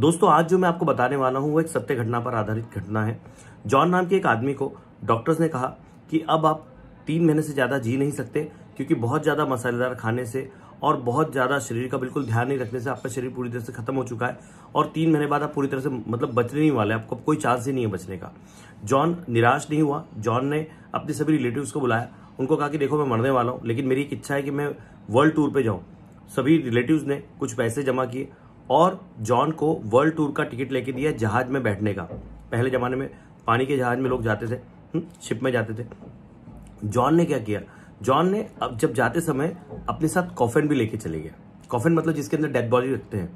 दोस्तों आज जो मैं आपको बताने वाला हूँ वो एक सत्य घटना पर आधारित घटना है जॉन नाम के एक आदमी को डॉक्टर्स ने कहा कि अब आप तीन महीने से ज़्यादा जी नहीं सकते क्योंकि बहुत ज़्यादा मसालेदार खाने से और बहुत ज़्यादा शरीर का बिल्कुल ध्यान नहीं रखने से आपका शरीर पूरी तरह से खत्म हो चुका है और तीन महीने बाद आप पूरी तरह से मतलब बचने नहीं वाले आपको कोई चांस ही नहीं है बचने का जॉन निराश नहीं हुआ जॉन ने अपने सभी रिलेटिव को बुलाया उनको कहा कि देखो मैं मरने वाला हूँ लेकिन मेरी एक इच्छा है कि मैं वर्ल्ड टूर पर जाऊँ सभी रिलेटिव्स ने कुछ पैसे जमा किए और जॉन को वर्ल्ड टूर का टिकट लेके दिया जहाज में बैठने का पहले ज़माने में पानी के जहाज में लोग जाते थे हम्म, शिप में जाते थे जॉन ने क्या किया जॉन ने अब जब जाते समय अपने साथ कॉफिन भी लेके चले गया कॉफिन मतलब जिसके अंदर डेड बॉडी रखते हैं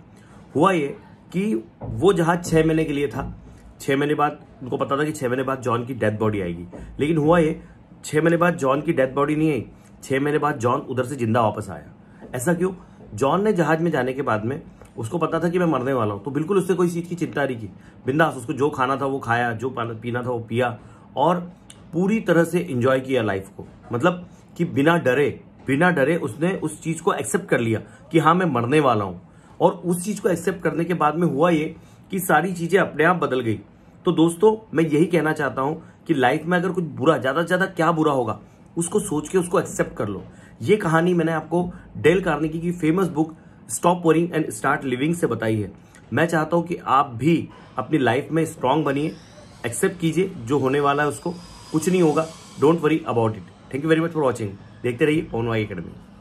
हुआ ये कि वो जहाज छः महीने के लिए था छः महीने बाद उनको पता था कि छः महीने बाद जॉन की डेथ बॉडी आएगी लेकिन हुआ ये छः महीने बाद जॉन की डेथ बॉडी नहीं आई छः महीने बाद जॉन उधर से जिंदा वापस आया ऐसा क्यों जॉन ने जहाज में जाने के बाद में उसको पता था कि मैं मरने वाला हूँ तो बिल्कुल उससे कोई चीज़ की चिंता नहीं की बिंदास उसको जो खाना था वो खाया जो पीना था वो पिया और पूरी तरह से इंजॉय किया लाइफ को मतलब कि बिना डरे बिना डरे उसने उस चीज़ को एक्सेप्ट कर लिया कि हाँ मैं मरने वाला हूँ और उस चीज़ को एक्सेप्ट करने के बाद में हुआ ये कि सारी चीज़ें अपने आप बदल गई तो दोस्तों मैं यही कहना चाहता हूं कि लाइफ में अगर कुछ बुरा ज़्यादा से ज़्यादा क्या बुरा होगा उसको सोच के उसको एक्सेप्ट कर लो ये कहानी मैंने आपको डेल कार्निकी की famous book stop worrying and start living से बताई है मैं चाहता हूं कि आप भी अपनी लाइफ में स्ट्रांग बनिए एक्सेप्ट कीजिए जो होने वाला है उसको कुछ नहीं होगा don't worry about it thank you very much for watching देखते रहिए पवन वाई अकेडमी